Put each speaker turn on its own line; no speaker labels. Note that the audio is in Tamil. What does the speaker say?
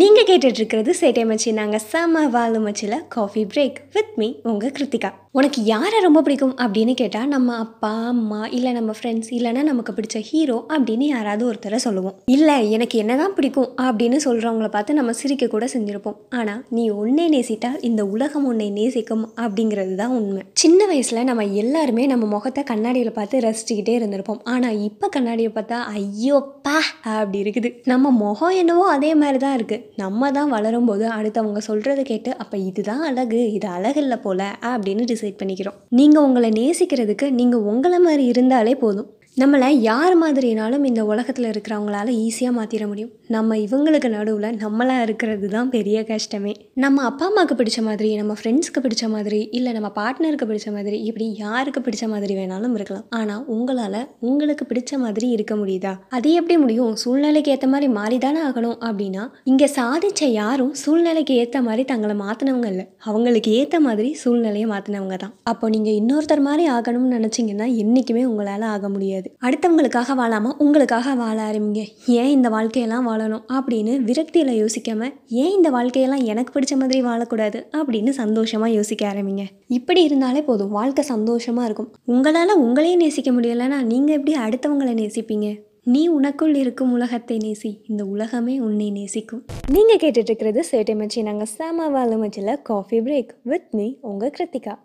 நீங்கள் கேட்டுட்ருக்கிறது சேட்டை மச்சி நாங்கள் செம வாழும் மச்சியில் காஃபி பிரேக் வித் மீ உங்கள் கிருத்திகா உனக்கு யாரை ரொம்ப பிடிக்கும் அப்படின்னு கேட்டால் நம்ம அப்பா அம்மா இல்லை நம்ம ஃப்ரெண்ட்ஸ் இல்லைனா நமக்கு பிடிச்ச ஹீரோ அப்படின்னு யாராவது ஒருத்தரை சொல்லுவோம் இல்லை எனக்கு என்ன தான் பிடிக்கும் அப்படின்னு சொல்கிறவங்கள பார்த்து நம்ம சிரிக்க கூட செஞ்சுருப்போம் ஆனால் நீ ஒன்றே நேசிட்டால் இந்த உலகம் உன்னை நேசிக்கும் அப்படிங்கிறது தான் உண்மை சின்ன வயசில் நம்ம எல்லாருமே நம்ம முகத்தை கண்ணாடியில் பார்த்து ரசிச்சுக்கிட்டே இருந்திருப்போம் ஆனால் இப்போ கண்ணாடியை பார்த்தா ஐயோப்பா அப்படி இருக்குது நம்ம முகம் என்னவோ அதே மாதிரி தான் இருக்குது நம்ம தான் வளரும்போது அடுத்தவங்க சொல்கிறத கேட்டு அப்போ இதுதான் அழகு இது அழகில்ல போல் அப்படின்னு டிசைட் பண்ணிக்கிறோம் நீங்கள் உங்களை நேசிக்கிறதுக்கு நீங்கள் உங்களை மாதிரி இருந்தாலே போதும் நம்மளை யார் மாதிரினாலும் இந்த உலகத்தில் இருக்கிறவங்களால ஈஸியாக மாற்றிட முடியும் நம்ம இவங்களுக்கு நடுவில் நம்மளாக இருக்கிறது தான் பெரிய கஷ்டமே நம்ம அப்பா அம்மாவுக்கு பிடிச்ச மாதிரி நம்ம ஃப்ரெண்ட்ஸ்க்கு பிடிச்ச மாதிரி இல்லை நம்ம பார்ட்னருக்கு பிடிச்ச மாதிரி இப்படி யாருக்கு பிடிச்ச மாதிரி வேணாலும் இருக்கலாம் ஆனால் உங்களால் உங்களுக்கு பிடிச்ச மாதிரி இருக்க முடியுதா அது எப்படி முடியும் சூழ்நிலைக்கு ஏற்ற மாதிரி மாறிதானே ஆகணும் அப்படின்னா இங்கே சாதித்த யாரும் சூழ்நிலைக்கு ஏற்ற மாதிரி தங்களை மாற்றினவங்க இல்லை அவங்களுக்கு ஏற்ற மாதிரி சூழ்நிலையை மாற்றினவங்க தான் அப்போ நீங்கள் இன்னொருத்தர் மாதிரி ஆகணும்னு நினச்சிங்கன்னா என்றைக்குமே உங்களால் ஆக முடியாது கிடையாது அடுத்தவங்களுக்காக வாழாமல் உங்களுக்காக வாழ ஆரம்பிங்க ஏன் இந்த வாழ்க்கையெல்லாம் வாழணும் அப்படின்னு விரக்தியில் யோசிக்காமல் ஏன் இந்த வாழ்க்கையெல்லாம் எனக்கு பிடிச்ச மாதிரி வாழக்கூடாது அப்படின்னு சந்தோஷமாக யோசிக்க ஆரம்பிங்க இப்படி இருந்தாலே போதும் வாழ்க்கை சந்தோஷமாக இருக்கும் உங்களால் உங்களையும் நேசிக்க முடியலைன்னா நீங்கள் எப்படி அடுத்தவங்களை நேசிப்பீங்க நீ உனக்குள் இருக்கும் உலகத்தை நேசி இந்த உலகமே உன்னை நேசிக்கும் நீங்கள் இருக்கிறது சேட்டை மச்சி நாங்கள் சாமா வாழ மச்சில் காஃபி பிரேக் வித் மீ உங்கள் கிருத்திகா